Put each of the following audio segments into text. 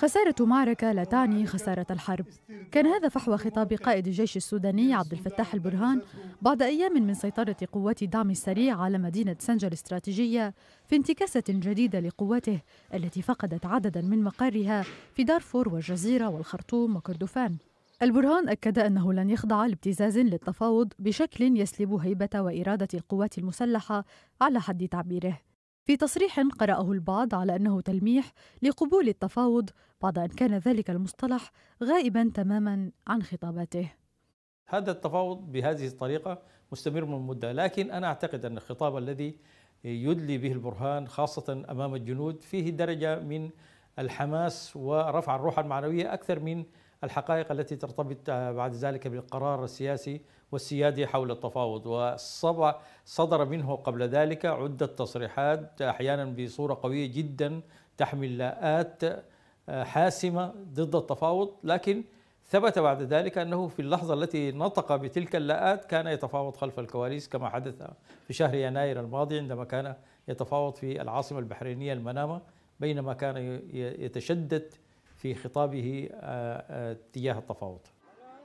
خسارة معركة لا تعني خسارة الحرب كان هذا فحوى خطاب قائد الجيش السوداني عبد الفتاح البرهان بعد أيام من سيطرة قوات الدعم السريع على مدينة سنجر الاستراتيجية في انتكاسة جديدة لقواته التي فقدت عددا من مقرها في دارفور والجزيرة والخرطوم وكردفان البرهان أكد أنه لن يخضع لابتزاز للتفاوض بشكل يسلب هيبة وإرادة القوات المسلحة على حد تعبيره في تصريح قرأه البعض على أنه تلميح لقبول التفاوض بعد أن كان ذلك المصطلح غائبا تماما عن خطاباته هذا التفاوض بهذه الطريقة مستمر من مدة لكن أنا أعتقد أن الخطاب الذي يدلي به البرهان خاصة أمام الجنود فيه درجة من الحماس ورفع الروح المعنوية أكثر من الحقائق التي ترتبط آه، بعد ذلك بالقرار السياسي والسيادي حول التفاوض وصدر منه قبل ذلك عدة تصريحات أحيانا بصورة قوية جدا تحمل لاءات آه، حاسمة ضد التفاوض لكن ثبت بعد ذلك أنه في اللحظة التي نطق بتلك اللاءات كان يتفاوض خلف الكواليس كما حدث في شهر يناير الماضي عندما كان يتفاوض في العاصمة البحرينية المنامة بينما كان يتشدد في خطابه آه، آه، تجاه التفاوض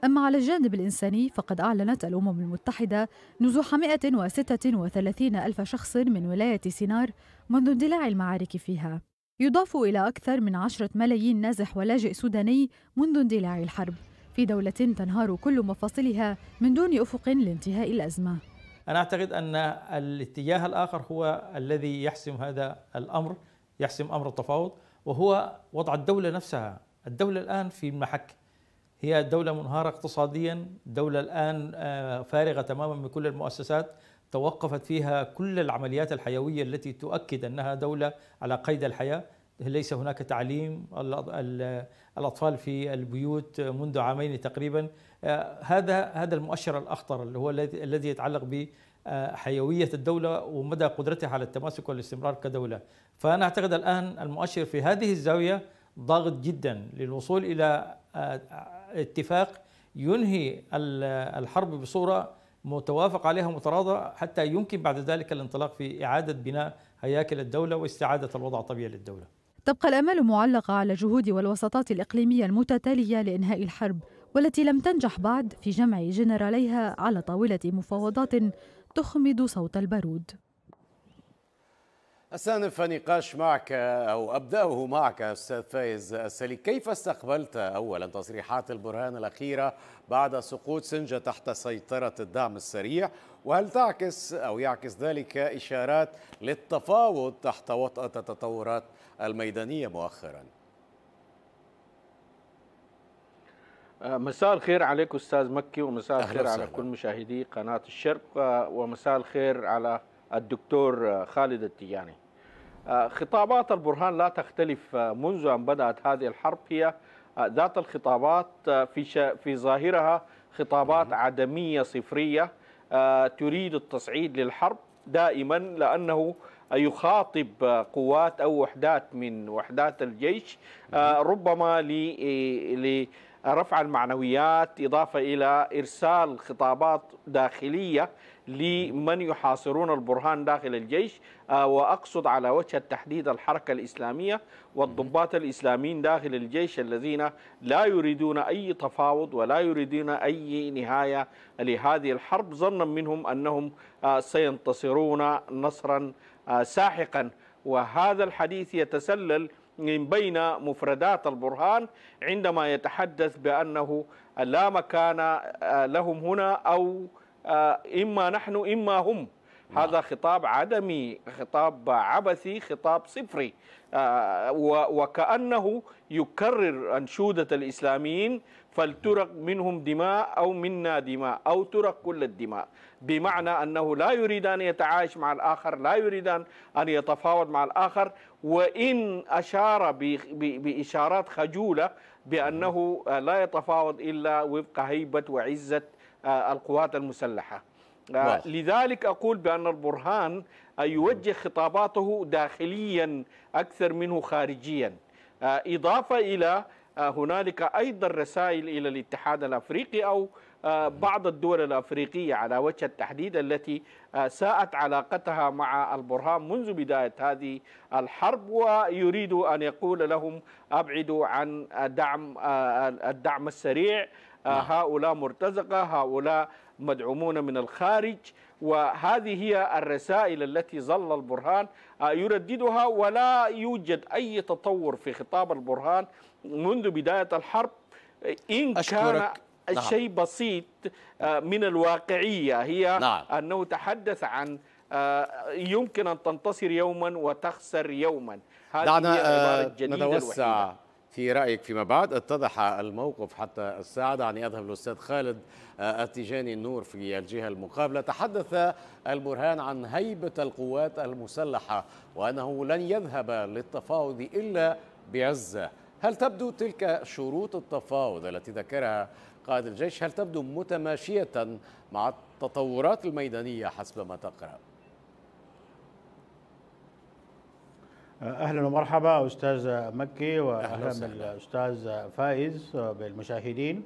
أما على الجانب الإنساني فقد أعلنت الأمم المتحدة نزوح 136 ألف شخص من ولاية سينار منذ اندلاع المعارك فيها يضاف إلى أكثر من عشرة ملايين نازح ولاجئ سوداني منذ اندلاع الحرب في دولة تنهار كل مفاصلها من دون أفق لانتهاء الأزمة أنا أعتقد أن الاتجاه الآخر هو الذي يحسم هذا الأمر يحسم أمر التفاوض وهو وضع الدولة نفسها الدولة الآن في المحك هي دولة منهارة اقتصاديا دولة الآن آه، فارغة تماما من كل المؤسسات توقفت فيها كل العمليات الحيوية التي تؤكد أنها دولة على قيد الحياة ليس هناك تعليم الاطفال في البيوت منذ عامين تقريبا آه، هذا هذا المؤشر الاخطر اللي هو الذي يتعلق ب حيوية الدولة ومدى قدرتها على التماسك والاستمرار كدولة فأنا أعتقد الآن المؤشر في هذه الزاوية ضاغط جدا للوصول إلى آه، اتفاق ينهي الحرب بصورة متوافق عليها متراضة حتى يمكن بعد ذلك الانطلاق في إعادة بناء هياكل الدولة واستعادة الوضع الطبيعي للدولة تبقى الآمال معلقة على جهود والوساطات الإقليمية المتتالية لإنهاء الحرب والتي لم تنجح بعد في جمع جنراليها على طاولة مفاوضات تخمد صوت البارود أستأنف نقاش معك أو أبدأه معك أستاذ فايز السليك كيف استقبلت أولا تصريحات البرهان الأخيرة بعد سقوط سنجة تحت سيطرة الدعم السريع وهل تعكس أو يعكس ذلك إشارات للتفاوض تحت وطأة تطورات الميدانية مؤخرا أه، مساء الخير عليك أستاذ مكي ومساء الخير على كل مشاهدي قناة الشرق أه، ومساء الخير على الدكتور أه، خالد التياني خطابات البرهان لا تختلف منذ أن بدأت هذه الحرب هي ذات الخطابات في في ظاهرها خطابات عدمية صفرية تريد التصعيد للحرب دائما لأنه يخاطب قوات أو وحدات من وحدات الجيش آه، ربما إيه، لرفع المعنويات إضافة إلى إرسال خطابات داخلية لمن يحاصرون البرهان داخل الجيش آه، وأقصد على وجه التحديد الحركة الإسلامية والضباط الإسلاميين داخل الجيش الذين لا يريدون أي تفاوض ولا يريدون أي نهاية لهذه الحرب ظنا منهم أنهم آه، سينتصرون نصرا آه، ساحقا وهذا الحديث يتسلل من بين مفردات البرهان عندما يتحدث بأنه لا مكان آه، لهم هنا أو آه، إما نحن إما هم نعم. هذا خطاب عدمي خطاب عبثي خطاب صفري آه، وكأنه يكرر أنشودة الإسلاميين فلترق منهم دماء أو منا دماء أو ترق كل الدماء بمعنى أنه لا يريد أن يتعايش مع الآخر لا يريد أن يتفاوض مع الآخر وإن أشار بإشارات خجولة بأنه لا يتفاوض إلا وفق هيبة وعزة آه، القوات المسلحة آه، لذلك أقول بأن البرهان آه، يوجه خطاباته داخليا أكثر منه خارجيا آه، إضافة إلى هنالك أيضا رسائل إلى الاتحاد الأفريقي أو بعض الدول الأفريقية على وجه التحديد التي ساءت علاقتها مع البرهان منذ بداية هذه الحرب ويريد أن يقول لهم أبعدوا عن دعم الدعم السريع نعم. هؤلاء مرتزقة هؤلاء مدعومون من الخارج وهذه هي الرسائل التي ظل البرهان آه، يرددها ولا يوجد أي تطور في خطاب البرهان منذ بداية الحرب آه، إن كان نعم. الشيء بسيط آه، من الواقعية هي نعم. أنه تحدث عن يمكن أن تنتصر يوما وتخسر يوما هذه دعنا هي الجديدة نتوسع الوحيدة. في رأيك فيما بعد اتضح الموقف حتى الساعة دعني أذهب للأستاذ خالد آه، التيجاني النور في الجهة المقابلة تحدث البرهان عن هيبة القوات المسلحة وأنه لن يذهب للتفاوض إلا بعزة هل تبدو تلك شروط التفاوض التي ذكرها قائد الجيش هل تبدو متماشية مع التطورات الميدانية حسب ما تقرأ؟ اهلا ومرحبا استاذ مكي واهلا بالاستاذ فائز بالمشاهدين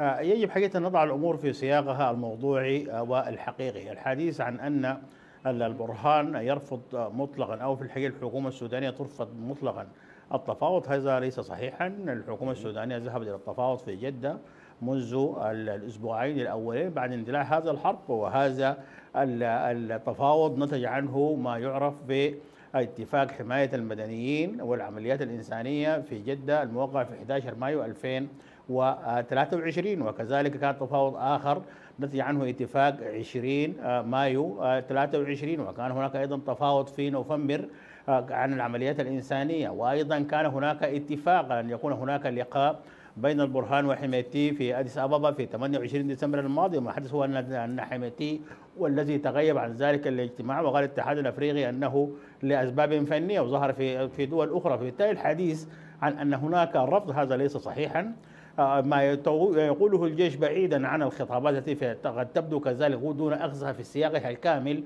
يجب حقيقه نضع الامور في سياقها الموضوعي والحقيقي الحديث عن ان البرهان يرفض مطلقا او في الحقيقه الحكومه السودانيه ترفض مطلقا التفاوض هذا ليس صحيحا الحكومه السودانيه ذهبت الى التفاوض في جده منذ الاسبوعين الاولين بعد اندلاع هذا الحرب وهذا التفاوض نتج عنه ما يعرف ب اتفاق حماية المدنيين والعمليات الإنسانية في جدة الموقع في 11 مايو 2023 وكذلك كان تفاوض آخر نتج عنه اتفاق 20 آه، مايو 23 آه، وكان هناك أيضا تفاوض في نوفمبر آه، عن العمليات الإنسانية وأيضا كان هناك اتفاق أن يكون هناك لقاء بين البرهان وحميتي في أديس أبابا في 28 ديسمبر الماضي وما حدث هو أن حميتي والذي تغيب عن ذلك الاجتماع وقال الاتحاد الأفريقي أنه لأسباب فنية وظهر في في دول أخرى فبالتالي الحديث عن أن هناك رفض هذا ليس صحيحا آه، ما يقوله الجيش بعيدا عن الخطابات التي قد تبدو كذلك دون أخذها في سياقها الكامل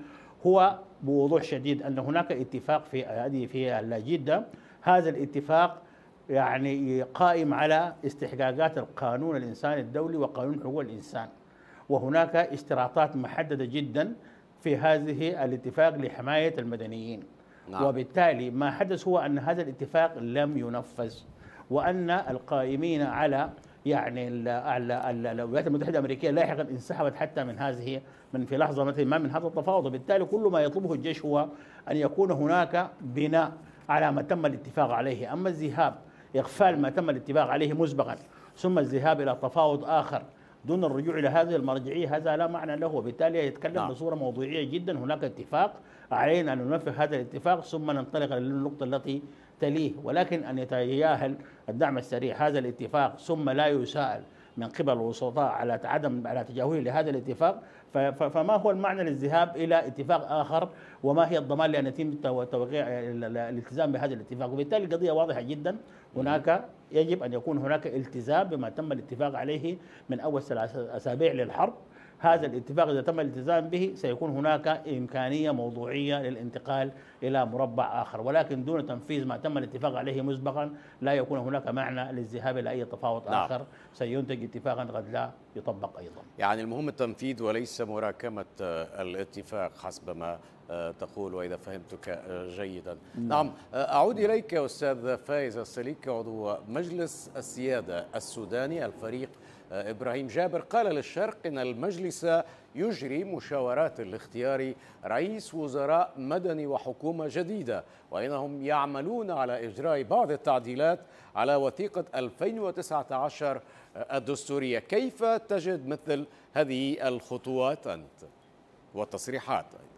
هو بوضوح شديد أن هناك اتفاق في في جدة هذا الاتفاق يعني قائم على استحقاقات القانون الإنساني الدولي وقانون حقوق الإنسان وهناك اشتراطات محددة جدا في هذه الاتفاق لحماية المدنيين نعم. وبالتالي ما حدث هو أن هذا الاتفاق لم ينفذ وأن القائمين على يعني الولايات المتحدة الأمريكية لاحقا انسحبت حتى من هذه من في لحظة مثل ما من هذا التفاوض وبالتالي كل ما يطلبه الجيش هو أن يكون هناك بناء على ما تم الاتفاق عليه أما الذهاب إغفال ما تم الاتفاق عليه مسبقا ثم الذهاب إلى تفاوض آخر دون الرجوع إلى هذه المرجعية هذا لا معنى له وبالتالي يتكلم نعم. بصورة موضوعية جدا هناك اتفاق علينا أن ننفذ هذا الاتفاق ثم ننطلق للنقطة التي تليه ولكن أن يتجاهل الدعم السريع هذا الاتفاق ثم لا يساءل من قبل الوسطاء على عدم على تجاهله لهذا الاتفاق فما هو المعنى للذهاب الى اتفاق اخر وما هي الضمان لان يتم توقيع الالتزام بهذا الاتفاق وبالتالي القضيه واضحه جدا هناك يجب ان يكون هناك التزام بما تم الاتفاق عليه من اول ثلاث اسابيع للحرب هذا الاتفاق إذا تم الالتزام به سيكون هناك إمكانية موضوعية للانتقال إلى مربع آخر ولكن دون تنفيذ ما تم الاتفاق عليه مسبقا لا يكون هناك معنى للذهاب إلى أي تفاوض نعم. آخر سينتج اتفاقا قد لا يطبق أيضا يعني المهم التنفيذ وليس مراكمة آه، الاتفاق حسب ما آه، تقول وإذا فهمتك آه، جيدا نعم, نعم. أعود إليك يا أستاذ فايز السليك عضو مجلس السيادة السوداني الفريق آه، إبراهيم جابر قال للشرق إن المجلس يجري مشاورات لاختيار رئيس وزراء مدني وحكومة جديدة وإنهم يعملون على إجراء بعض التعديلات على وثيقة 2019 الدستورية كيف تجد مثل هذه الخطوات أنت والتصريحات أيضا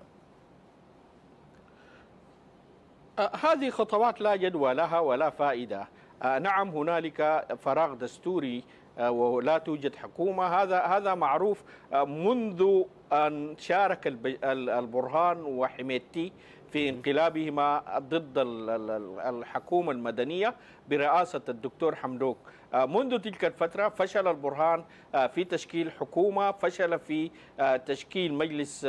آه، هذه خطوات لا جدوى لها ولا فائدة آه، نعم هنالك فراغ دستوري آه، ولا توجد حكومه هذا هذا معروف آه، منذ ان شارك البرهان وحميتي في انقلابهما ضد الحكومه المدنيه برئاسه الدكتور حمدوك آه، منذ تلك الفترة فشل البرهان في تشكيل حكومة فشل في تشكيل مجلس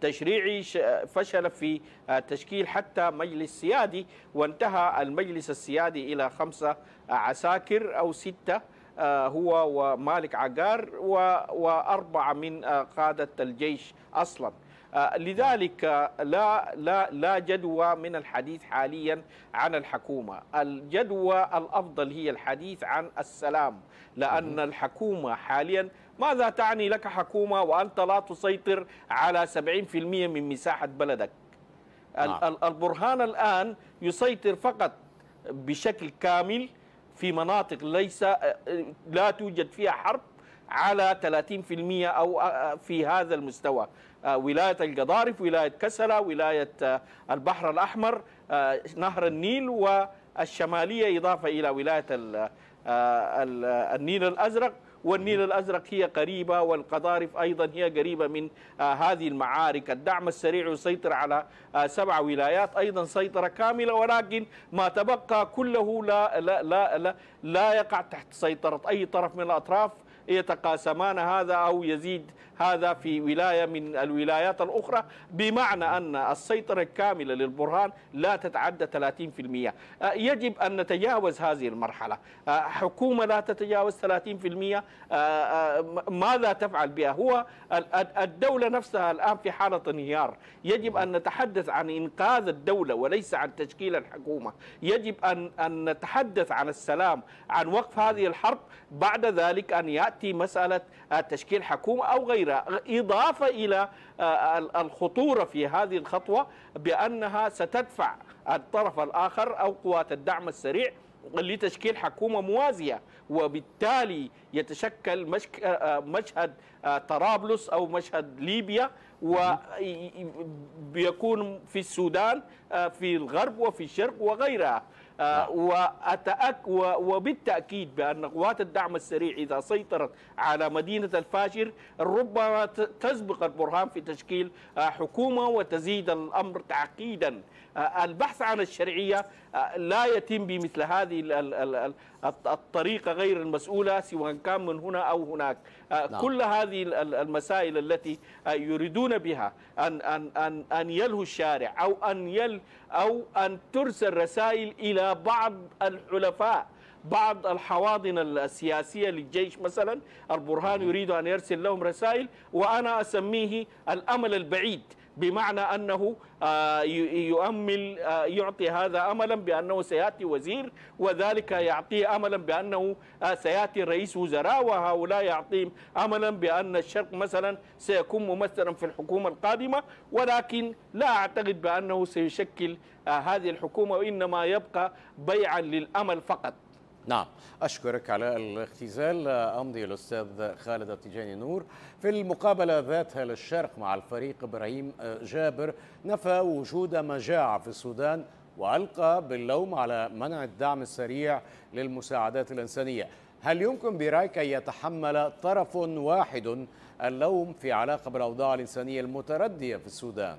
تشريعي فشل في تشكيل حتى مجلس سيادي وانتهى المجلس السيادي إلى خمسة عساكر أو ستة آه، هو ومالك عقار وأربعة من آه، قادة الجيش أصلاً آه، لذلك لا لا لا جدوى من الحديث حاليا عن الحكومه، الجدوى الافضل هي الحديث عن السلام، لان الحكومه حاليا ماذا تعني لك حكومه وانت لا تسيطر على 70% من مساحه بلدك؟ نعم. البرهان الان يسيطر فقط بشكل كامل في مناطق ليس آه، آه، لا توجد فيها حرب على 30% أو آه، في هذا المستوى ولاية القضارف ولاية كسلا ولاية البحر الأحمر نهر النيل والشمالية إضافة إلى ولاية النيل الأزرق والنيل الأزرق هي قريبة والقضارف أيضا هي قريبة من آه، هذه المعارك الدعم السريع يسيطر على آه، سبع ولايات أيضا سيطرة كاملة ولكن ما تبقى كله لا, لا, لا, لا, لا يقع تحت سيطرة أي طرف من الأطراف يتقاسمان هذا أو يزيد هذا في ولاية من الولايات الأخرى بمعنى أن السيطرة الكاملة للبرهان لا تتعدى 30% أه، يجب أن نتجاوز هذه المرحلة أه، حكومة لا تتجاوز 30% أه، ماذا تفعل بها هو الدولة نفسها الآن في حالة انهيار يجب أن نتحدث عن إنقاذ الدولة وليس عن تشكيل الحكومة يجب أن أن نتحدث عن السلام عن وقف هذه الحرب بعد ذلك أن يأتي تأتي مسألة تشكيل حكومة أو غيرها إضافة إلى آه، الخطورة في هذه الخطوة بأنها ستدفع الطرف الآخر أو قوات الدعم السريع لتشكيل حكومة موازية وبالتالي يتشكل آه، آه، مشهد طرابلس أو مشهد ليبيا وبيكون في السودان في الغرب وفي الشرق وغيرها نعم. آه، وأتأك وبالتأكيد بأن قوات الدعم السريع إذا سيطرت على مدينة الفاشر ربما تسبق البرهان في تشكيل آه، حكومة وتزيد الأمر تعقيدا آه، البحث عن الشرعية لا يتم بمثل هذه الطريقة غير المسؤولة سواء كان من هنا أو هناك آه، نعم. كل هذه المسائل التي آه، يريدون بها أن, أن, أن, أن يلهو الشارع أو أن, يل أو أن ترسل رسائل إلى بعض الحلفاء بعض الحواضن السياسية للجيش مثلا البرهان يريد أن يرسل لهم رسائل وأنا أسميه الأمل البعيد بمعنى أنه آه، يؤمل آه، يعطي هذا أملا بأنه سيأتي وزير وذلك يعطيه أملا بأنه آه، سيأتي رئيس وزراء وهؤلاء يعطيهم أملا بأن الشرق مثلا سيكون ممثلا في الحكومة القادمة ولكن لا أعتقد بأنه سيشكل هذه الحكومة وإنما يبقى بيعا للأمل فقط نعم أشكرك على الاختزال أمضي الأستاذ خالد التجاني نور في المقابلة ذاتها للشرق مع الفريق إبراهيم آه، جابر نفى وجود مجاعة في السودان وألقى باللوم على منع الدعم السريع للمساعدات الإنسانية هل يمكن برأيك أن يتحمل طرف واحد اللوم في علاقة بالأوضاع الإنسانية المتردية في السودان؟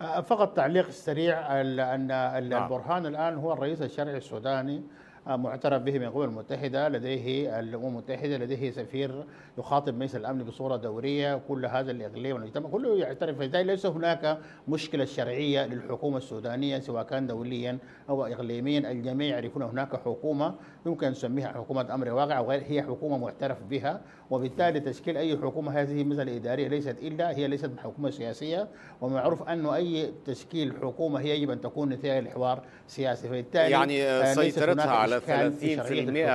آه، فقط تعليق سريع ان نعم. البرهان الان هو الرئيس الشرعي السوداني آه، معترف به من الامم المتحده لديه الامم المتحده لديه سفير يخاطب مجلس الامن بصوره دوريه كل هذا الاقليم والمجتمع كله يعترف لذلك ليس هناك مشكله شرعيه للحكومه السودانيه سواء كان دوليا او اقليميا الجميع يعرفون هناك حكومه يمكن نسميها حكومه امر واقع او غير هي حكومه معترف بها وبالتالي تشكيل أي حكومة هذه مثل الإدارية ليست إلا هي ليست حكومه سياسية ومعروف أنه أي تشكيل حكومة هي يجب أن تكون نتيجة لحوار سياسي فبالتالي يعني آه، سيطرتها على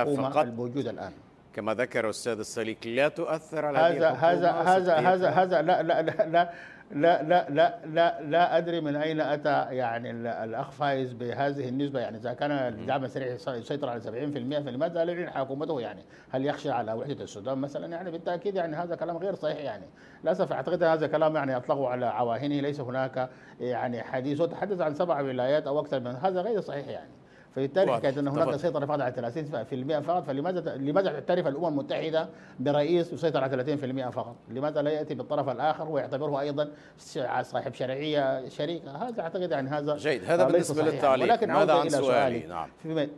30% فقط الموجودة الآن كما ذكر استاذ السليك لا تؤثر على هذا هذا هذا هذا هذا لا لا لا, لا لا لا لا لا لا ادري من اين اتى يعني الاخ فايز بهذه النسبه يعني اذا كان الدعم السريع يسيطر على 70% فلماذا لا يعلن حكومته يعني هل يخشى على وحده السودان مثلا يعني بالتاكيد يعني هذا كلام غير صحيح يعني للاسف اعتقد هذا كلام يعني اطلقوا على عواهنه ليس هناك يعني حديث وتحدث عن سبع ولايات او اكثر من هذا غير صحيح يعني فبالتالي حكايه ان هناك سيطره فقط على 30% فقط فلماذا لماذا تعترف الامم المتحده برئيس يسيطر على 30% فقط؟ لماذا لا ياتي بالطرف الاخر ويعتبره ايضا صاحب شرعيه شريك؟ هذا اعتقد يعني هذا جيد هذا آه، بالنسبه للتعليق ولكن ماذا عن سؤالي؟ سؤالي نعم فيما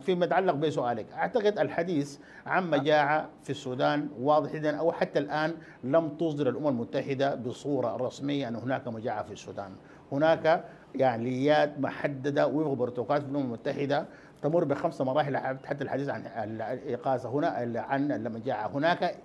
فيما يتعلق بسؤالك أعتقد الحديث عن نعم. مجاعة في السودان واضح جدا أو حتى الآن لم تصدر الأمم المتحدة بصورة رسمية أن هناك مجاعة في السودان هناك فعاليات محدده وفق بروتوكولات الامم المتحده تمر بخمس مراحل حتى الحديث عن الايقاظ هنا عن المجاعه هناك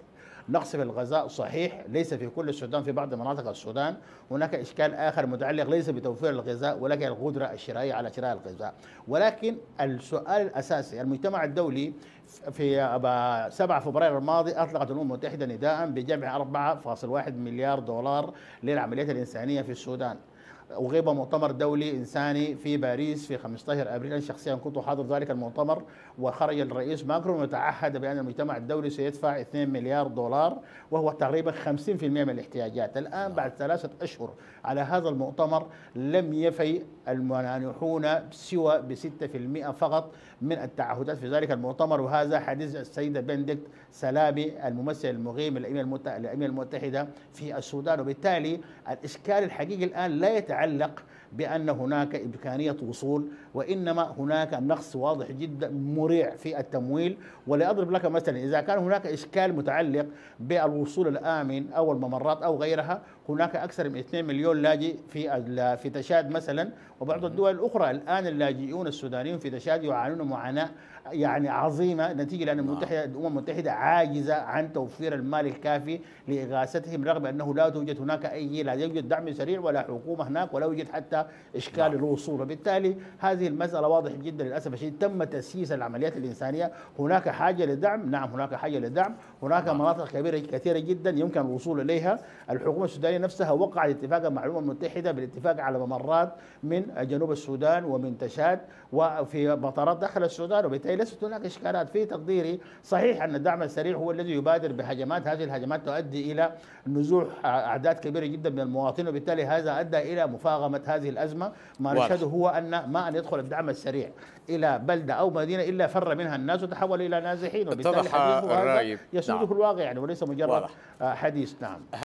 نقص في الغذاء صحيح ليس في كل السودان في بعض مناطق السودان هناك إشكال آخر متعلق ليس بتوفير الغذاء ولكن القدرة الشرائية على شراء الغذاء ولكن السؤال الأساسي المجتمع الدولي في 7 فبراير الماضي أطلقت الأمم المتحدة نداء بجمع 4.1 مليار دولار للعمليات الإنسانية في السودان أغيب مؤتمر دولي إنساني في باريس في 15 أبريل أنا شخصيا كنت حاضر ذلك المؤتمر وخرج الرئيس ماكرون وتعهد بأن المجتمع الدولي سيدفع 2 مليار دولار وهو تقريبا 50% من الاحتياجات الآن نعم. بعد ثلاثة أشهر على هذا المؤتمر لم يفي المانحون سوى ب 6% فقط من التعهدات في ذلك المؤتمر وهذا حديث السيدة بندكت سلابي الممثل المقيم للأمم المتحدة في السودان وبالتالي الإشكال الحقيقي الآن لا يتعلق بأن هناك إمكانية وصول وإنما هناك نقص واضح جدا مريع في التمويل ولأضرب لك مثلا إذا كان هناك إشكال متعلق بالوصول الآمن أو الممرات أو غيرها هناك أكثر من 2 مليون لاجئ في في تشاد مثلا وبعض الدول الأخرى الآن اللاجئون السودانيون في تشاد يعانون معاناة يعني نعم. عظيمه نتيجه لان المتحده نعم. الامم المتحده عاجزه عن توفير المال الكافي لاغاثتهم رغم انه لا توجد هناك اي لا يوجد دعم سريع ولا حكومه هناك ولا يوجد حتى اشكال نعم. للوصول وبالتالي هذه المساله واضح جدا للاسف الشديد تم تسييس العمليات الانسانيه هناك حاجه لدعم نعم هناك حاجه لدعم هناك مناطق كبيره كثيره جدا يمكن الوصول اليها الحكومه السودانيه نفسها وقعت اتفاقا مع الامم المتحده بالاتفاق على ممرات من جنوب السودان ومن تشاد وفي مطارات داخل السودان وبالتالي هي ليست هناك إشكالات في تقديري صحيح أن الدعم السريع هو الذي يبادر بهجمات هذه الهجمات تؤدي إلى نزوح أعداد كبيرة جدا من المواطنين وبالتالي هذا أدى إلى مفاغمه هذه الأزمة ما نشهده هو أن ما أن يدخل الدعم السريع إلى بلدة أو مدينة إلا فر منها الناس وتحول إلى نازحين وبالتالي حديثه هذا يسوده نعم. الواقع يعني وليس مجرد واضح. حديث نعم